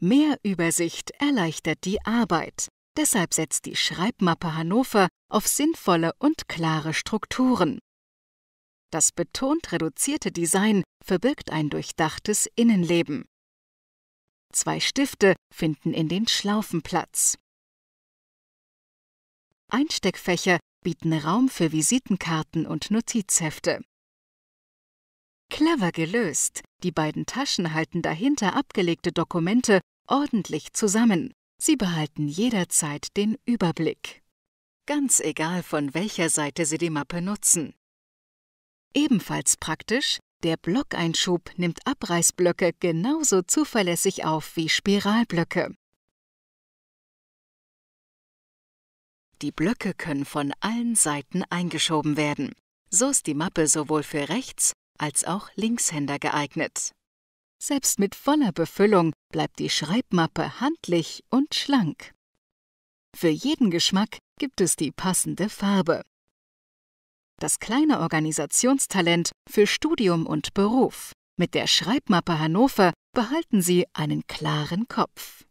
Mehr Übersicht erleichtert die Arbeit. Deshalb setzt die Schreibmappe Hannover auf sinnvolle und klare Strukturen. Das betont reduzierte Design verbirgt ein durchdachtes Innenleben. Zwei Stifte finden in den Schlaufen Platz. Einsteckfächer bieten Raum für Visitenkarten und Notizhefte. Clever gelöst. Die beiden Taschen halten dahinter abgelegte Dokumente ordentlich zusammen. Sie behalten jederzeit den Überblick. Ganz egal, von welcher Seite Sie die Mappe nutzen. Ebenfalls praktisch, der Blockeinschub nimmt Abreißblöcke genauso zuverlässig auf wie Spiralblöcke. Die Blöcke können von allen Seiten eingeschoben werden. So ist die Mappe sowohl für rechts als auch Linkshänder geeignet. Selbst mit voller Befüllung bleibt die Schreibmappe handlich und schlank. Für jeden Geschmack gibt es die passende Farbe. Das kleine Organisationstalent für Studium und Beruf. Mit der Schreibmappe Hannover behalten Sie einen klaren Kopf.